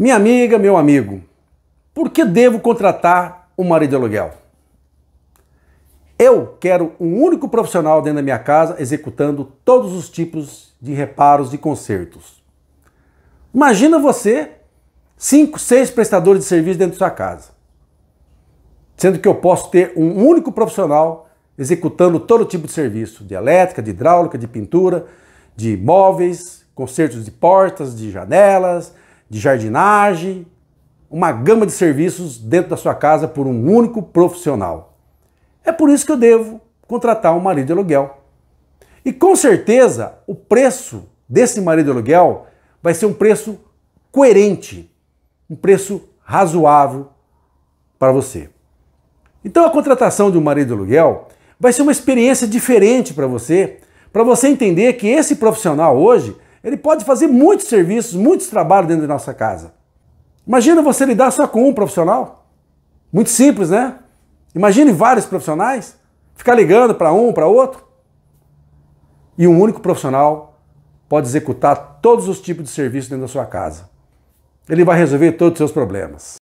Minha amiga, meu amigo, por que devo contratar um marido de aluguel? Eu quero um único profissional dentro da minha casa executando todos os tipos de reparos e consertos. Imagina você, cinco, seis prestadores de serviço dentro da sua casa. Sendo que eu posso ter um único profissional executando todo tipo de serviço, de elétrica, de hidráulica, de pintura, de móveis, consertos de portas, de janelas, de jardinagem, uma gama de serviços dentro da sua casa por um único profissional. É por isso que eu devo contratar um marido de aluguel. E com certeza o preço desse marido de aluguel vai ser um preço coerente, um preço razoável para você. Então a contratação de um marido de aluguel vai ser uma experiência diferente para você, para você entender que esse profissional hoje ele pode fazer muitos serviços, muitos trabalhos dentro da nossa casa. Imagina você lidar só com um profissional. Muito simples, né? Imagine vários profissionais, ficar ligando para um, para outro. E um único profissional pode executar todos os tipos de serviços dentro da sua casa. Ele vai resolver todos os seus problemas.